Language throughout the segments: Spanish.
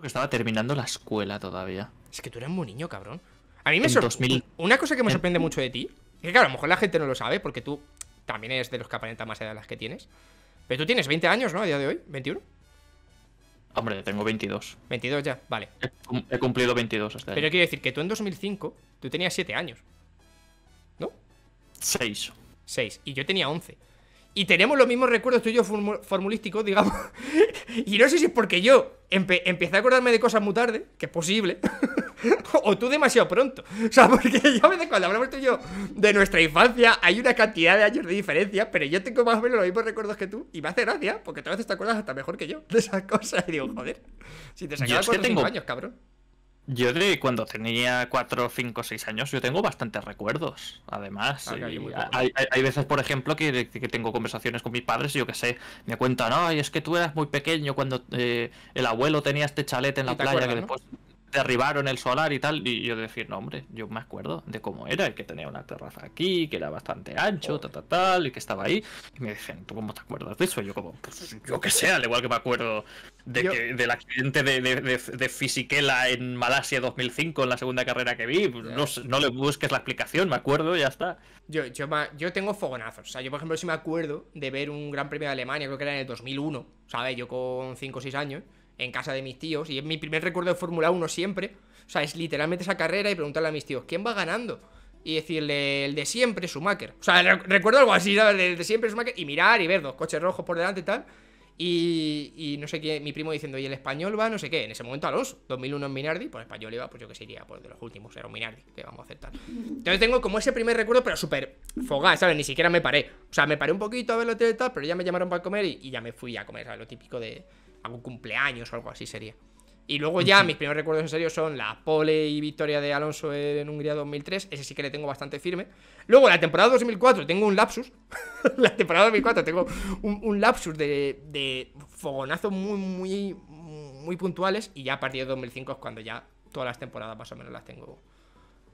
que estaba terminando la escuela todavía. Es que tú eras muy niño, cabrón. A mí me sorprende. Una cosa que me sorprende mucho de ti, que claro, a lo mejor la gente no lo sabe, porque tú también eres de los que aparenta más edad las que tienes. Pero tú tienes 20 años, ¿no? A día de hoy, 21. Hombre, tengo 22. 22 ya, vale. He, cumplido 22 hasta este Pero quiero decir que tú en 2005, tú tenías 7 años. ¿No? 6. 6. Y yo tenía 11. Y tenemos los mismos recuerdos tuyos formulísticos, digamos. y no sé si es porque yo empecé a acordarme de cosas muy tarde, que es posible, o tú demasiado pronto. O sea, porque yo a veces cuando hablamos tú y yo de nuestra infancia, hay una cantidad de años de diferencia, pero yo tengo más o menos los mismos recuerdos que tú, y me hace gracia, porque tú a veces te acuerdas hasta mejor que yo de esas cosas. Y digo, joder, si te sacaba con tengo... años, cabrón. Yo de cuando tenía 4, 5, 6 años, yo tengo bastantes recuerdos, además. Ah, hay, hay, veces, por ejemplo, que, que, tengo conversaciones con mis padres y yo que sé, me cuentan, ay, es que tú eras muy pequeño cuando eh, el abuelo tenía este chalet en la playa que después derribaron el solar y tal. Y yo decir, no, hombre, yo me acuerdo de cómo era, El que tenía una terraza aquí, que era bastante ancho, tal, tal, tal, y que estaba ahí. Y me dicen, ¿tú cómo te acuerdas de eso? Y yo como, pues yo que sé, al igual que me acuerdo de del accidente de, de, en Malasia 2005, en la segunda carrera que vi. Pues, no, no le busques la explicación, me acuerdo, ya está. Yo, yo, yo tengo fogonazos. O sea, yo, por ejemplo, sí me acuerdo de ver un Gran Premio de Alemania, creo que era en el 2001, ¿sabes? Yo con 5 o 6 años en casa de mis tíos. Y es mi primer recuerdo de Fórmula 1 siempre. O sea, es literalmente esa carrera y preguntarle a mis tíos, ¿quién va ganando? Y decirle, el de siempre, Schumacher. O sea, recuerdo algo así, El de siempre, Schumacher. Y mirar y ver dos coches rojos por delante y tal. Y, no sé qué, mi primo diciendo, y el español va, no sé qué, en ese momento a los 2001 en Minardi, pues el español iba, pues yo que sería, pues de los últimos era un Minardi, que vamos a aceptar. Entonces tengo como ese primer recuerdo, pero súper fogaz, ¿sabes? Ni siquiera me paré. O sea, me paré un poquito a ver la hotel y tal, pero ya me llamaron para comer y, ya me fui a comer, ¿sabes? Lo típico de algún cumpleaños o algo así sería. Y luego ya mis primeros recuerdos en serio son la pole y victoria de Alonso en Hungría 2003, ese sí que le tengo bastante firme. Luego la temporada 2004 tengo un lapsus, la temporada 2004 tengo un, lapsus de, fogonazos muy, muy, muy puntuales y ya a partir de 2005 es cuando ya todas las temporadas más o menos las tengo,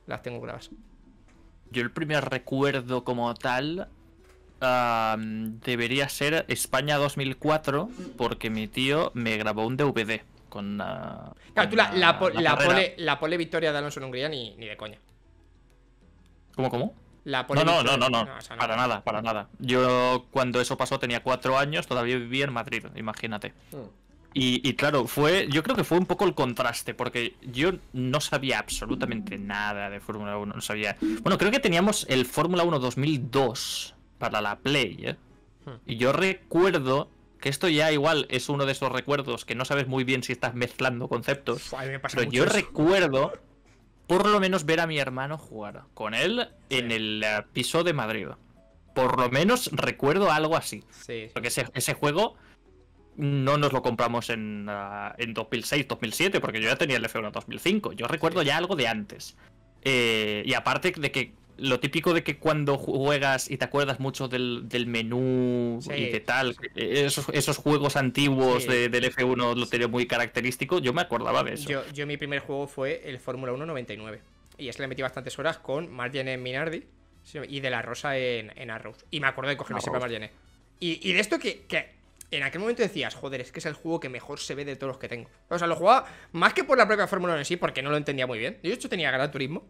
las tengo grabadas. Yo el primer recuerdo como tal debería ser España 2004 porque mi tío me grabó un DVD con la. Claro, la, pole, victoria de Alonso en Hungría ni, de coña. ¿Cómo, cómo? no, no, no, no, para nada, para nada. Yo cuando eso pasó tenía cuatro años, todavía vivía en Madrid, imagínate. Hmm. Y, claro, fue, yo creo que fue un poco el contraste, porque yo no sabía absolutamente nada de Fórmula 1, no sabía... Bueno, creo que teníamos el Fórmula 1 2002 para la Play, ¿eh? Hmm. Y yo recuerdo que esto ya igual es uno de esos recuerdos que no sabes muy bien si estás mezclando conceptos. pero yo recuerdo por lo menos ver a mi hermano jugar con él en el eh, piso de Madrid. Por lo menos recuerdo algo así. Porque ese, juego no nos lo compramos en, eh, en 2006, 2007, porque yo ya tenía el F1 2005. Yo recuerdo ya algo de antes. Eh, y aparte de que lo típico de que cuando juegas y te acuerdas mucho del, menú y de tal, eh, esos, juegos antiguos del F1 lo tenía muy característico, yo me acordaba de eso. Yo, mi primer juego fue el Fórmula 1 99. Y es que le metí bastantes horas con en Minardi y de la Rosa en, en Arrows. Y me acuerdo de cogerme siempre Margene. Y, y de esto que, que en aquel momento decías, joder, es que es el juego que mejor se ve de todos los que tengo. O sea, lo jugaba más que por la propia Fórmula 1 en sí, porque no lo entendía muy bien. Yo, de hecho, tenía Gran Turismo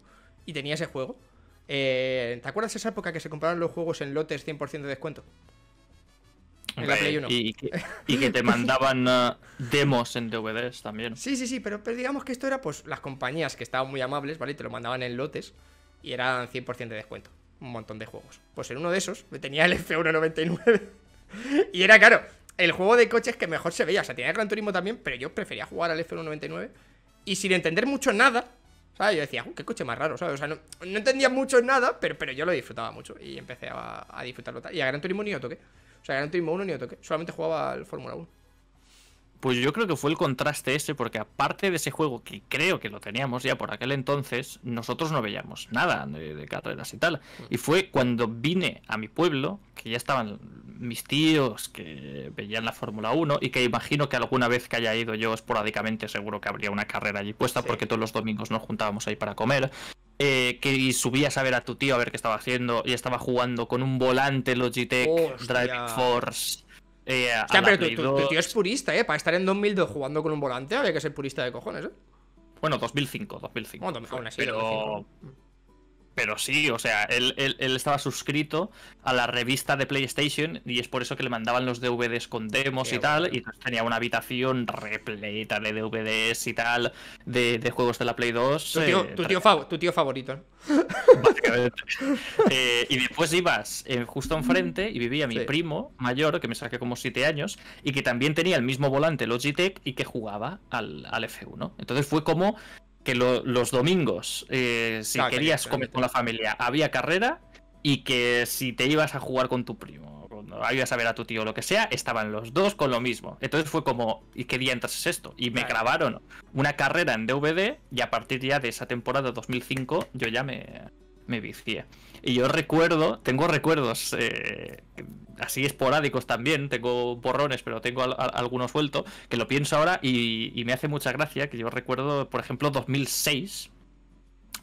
y tenía ese juego. Eh, ¿Te acuerdas esa época que se compraban los juegos en lotes 100% de descuento? En la Play 1. Y, que, te mandaban eh, demos en DVDs también. Sí, sí, sí, pero, digamos que esto era pues las compañías que estaban muy amables, ¿vale? te lo mandaban en lotes y eran 100% de descuento. Un montón de juegos. Pues en uno de esos tenía el F199 y era, claro, el juego de coches que mejor se veía. O sea, tenía Gran Turismo también, pero yo prefería jugar al F199 y sin entender mucho nada, yo decía, qué coche más raro, no, entendía mucho nada, pero, pero yo lo disfrutaba mucho y empecé a, a disfrutarlo. Y a Gran Turismo ni lo toqué. O sea, Gran Solamente jugaba al Fórmula 1. Pues yo creo que fue el contraste ese, porque aparte de ese juego, que creo que lo teníamos ya por aquel entonces, nosotros no veíamos nada de, de y tal. Mm. Y fue cuando vine a mi pueblo que ya estaban mis tíos que veían la Fórmula 1 y que imagino que alguna vez que haya ido yo esporádicamente seguro que habría una carrera allí puesta porque todos los domingos nos juntábamos ahí para comer. Eh, que subías a ver a tu tío a ver qué estaba haciendo y estaba jugando con un volante Logitech Driving Force. Eh, o pero tu, tío es purista, ¿eh? Para estar en 2002 jugando con un volante había que ser purista de cojones, ¿eh? Bueno, 2005, 2005. Bueno, 2005 pero... 2005 pero sí, o sea, él, estaba suscrito a la revista de PlayStation y es por eso que le mandaban los DVDs con demos y tal. Y tenía una habitación repleta de DVDs y tal, de, juegos de la Play 2. Tu tío, eh, tu tío, favorito. Básicamente. Eh, y después ibas eh, justo enfrente y vivía mi primo mayor, que me saqué como 7 años, y que también tenía el mismo volante Logitech y que jugaba al, al F1. Entonces fue como que los domingos, eh, si ah, querías comer con la familia, había carrera y que si te ibas a jugar con tu primo, o ibas a ver a tu tío o lo que sea, estaban los dos con lo mismo. Entonces fue como, ¿y qué día entras esto? Y me grabaron una carrera en DVD y a partir ya de esa temporada 2005 yo ya me me Y yo recuerdo, tengo recuerdos eh, así esporádicos también, tengo borrones, pero tengo algunos sueltos, suelto, que lo pienso ahora y, me hace mucha gracia, que yo recuerdo, por ejemplo, 2006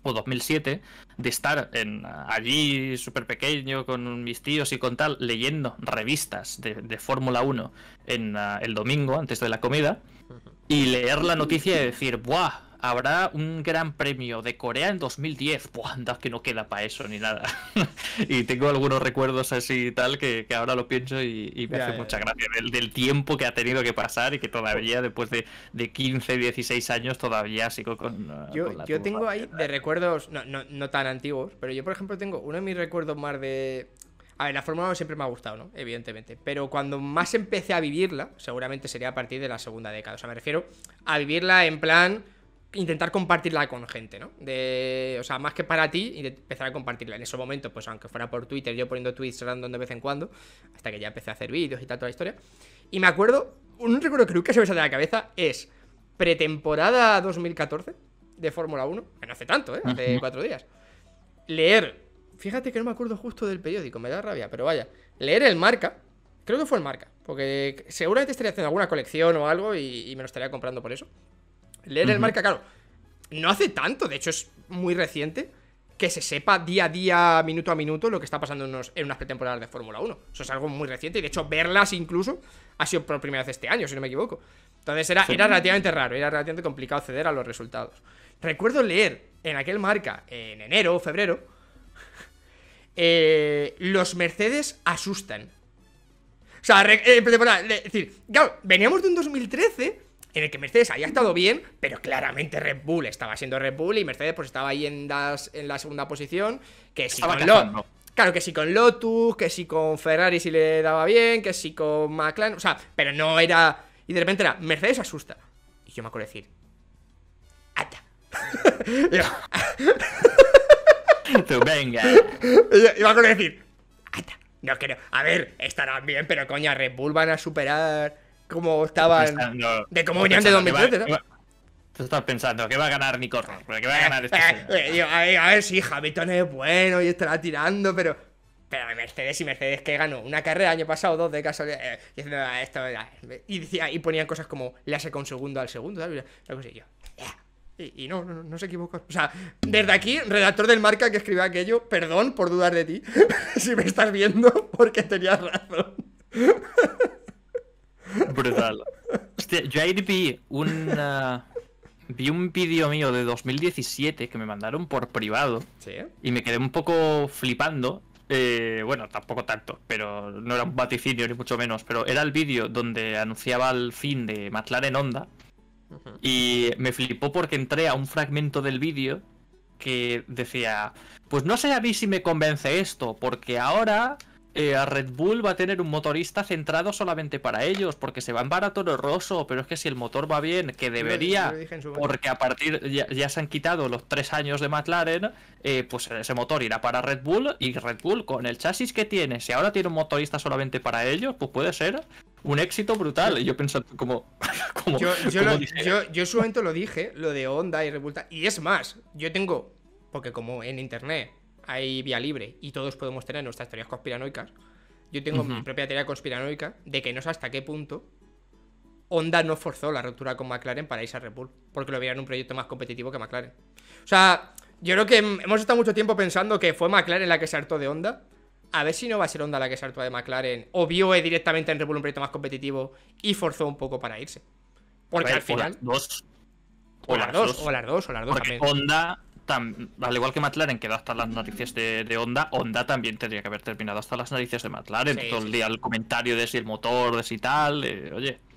o 2007, de estar en, allí súper pequeño con mis tíos y con tal, leyendo revistas de, Fórmula 1 en, ah, el domingo antes de la comida, y leer la noticia y decir, ¡buah! habrá un gran premio de Corea en 2010. Buah, anda, que no queda para eso ni nada. y tengo algunos recuerdos así y tal que, ahora lo pienso y, me hace mucha gracia del, tiempo que ha tenido que pasar y que todavía después de, 15, 16 años todavía sigo con... Ah, yo, tengo ahí de recuerdos, no, no tan antiguos, pero yo por ejemplo tengo uno de mis recuerdos más de... A ver, la Fórmula 1 siempre me ha gustado, ¿no? Evidentemente. Pero cuando más empecé a vivirla, seguramente sería a partir de la segunda década. O sea, me refiero a vivirla en plan intentar compartirla con gente, ¿no? De, o sea, más que para ti, empezar a compartirla. En ese momento, pues aunque fuera por Twitter, yo poniendo tweets random de vez en cuando, hasta que ya empecé a hacer vídeos y tal, toda la historia. Y me acuerdo, un recuerdo que nunca se me sale de la cabeza es pretemporada 2014 de Fórmula 1, que no hace tanto, ¿eh? Hace cuatro días. Leer, fíjate que no me acuerdo justo del periódico, me da rabia, pero vaya, leer el marca, creo que fue el marca, porque seguramente estaría haciendo alguna colección o algo y me lo estaría comprando por eso. Leer el marca, claro. No hace tanto, de hecho es muy reciente, que se sepa día a día, minuto a minuto, lo que está pasando en, unas pretemporadas de Fórmula 1. Eso es algo muy reciente y de hecho verlas incluso ha sido por primera vez este año, si no me equivoco. Entonces era, era relativamente raro, era relativamente complicado acceder a los resultados. Recuerdo leer en aquel marca, en enero o febrero, eh, los Mercedes asustan. O sea, eh, es decir, claro, veníamos de un 2013 en el que Mercedes había estado bien, pero claramente Red Bull estaba siendo Red Bull y Mercedes pues estaba ahí en, en la segunda posición, que sí, con Claro, que sí con Lotus, que sí con Ferrari si le daba bien, que sí con McLaren, o sea, pero no era... Y de repente era, Mercedes asusta. Y yo me acuerdo decir, ata. Tú venga. Y me acuerdo decir, ata. No creo. A ver, estarán bien, pero coña, Red Bull van a superar como estaban. de cómo venían de 2013, tú estás pensando, ¿qué va a ganar Nico ¿Qué va a ganar este a, ver, si ver, Hamilton es bueno y estará tirando, pero. Pero Mercedes y Mercedes que ganó una carrera el año pasado, dos de casa. Eh, ah, y, decía, y ponían cosas como le hace con segundo al segundo, ¿sabes? y no, no, se equivocó. O sea, desde aquí, redactor del marca que escribió aquello, perdón por dudar de ti, si me estás viendo, porque tenías razón yo ahí vi un. Vi un vídeo mío de 2017 que me mandaron por privado. Y me quedé un poco flipando. Eh, bueno, tampoco tanto, pero no era un vaticinio ni mucho menos. Pero era el vídeo donde anunciaba el fin de McLaren en onda Y me flipó porque entré a un fragmento del vídeo que decía, pues no sé a mí si me convence esto, porque ahora eh, a Red Bull va a tener un motorista centrado solamente para ellos, porque se van barato barato Rosso, pero es que si el motor va bien, que debería, porque a partir ya, se han quitado los tres años de McLaren, eh, pues ese motor irá para Red Bull y Red Bull con el chasis que tiene, si ahora tiene un motorista solamente para ellos, pues puede ser un éxito brutal. yo pienso como... yo, lo, yo en su momento lo dije, lo de Honda y Red Bull, y es más, yo tengo, porque como en internet hay vía libre y todos podemos tener nuestras teorías conspiranoicas. Yo tengo mi propia teoría conspiranoica de que no sé hasta qué punto Honda no forzó la ruptura con McLaren para irse a Red Bull, porque lo en un proyecto más competitivo que McLaren. O sea, yo creo que hemos estado mucho tiempo pensando que fue McLaren la que se hartó de Honda. A ver si no va a ser Honda la que se hartó de McLaren o vio eh, directamente en Red Bull un proyecto más competitivo y forzó un poco para irse. Porque al final. O las dos. O, las, dos, o las dos, o las dos. también. Honda al igual que McLaren queda hasta las narices de, de, Honda, Honda también tendría que haber terminado hasta las narices de McLaren. todo el día el comentario de si el motor, de si tal. Eh, oye.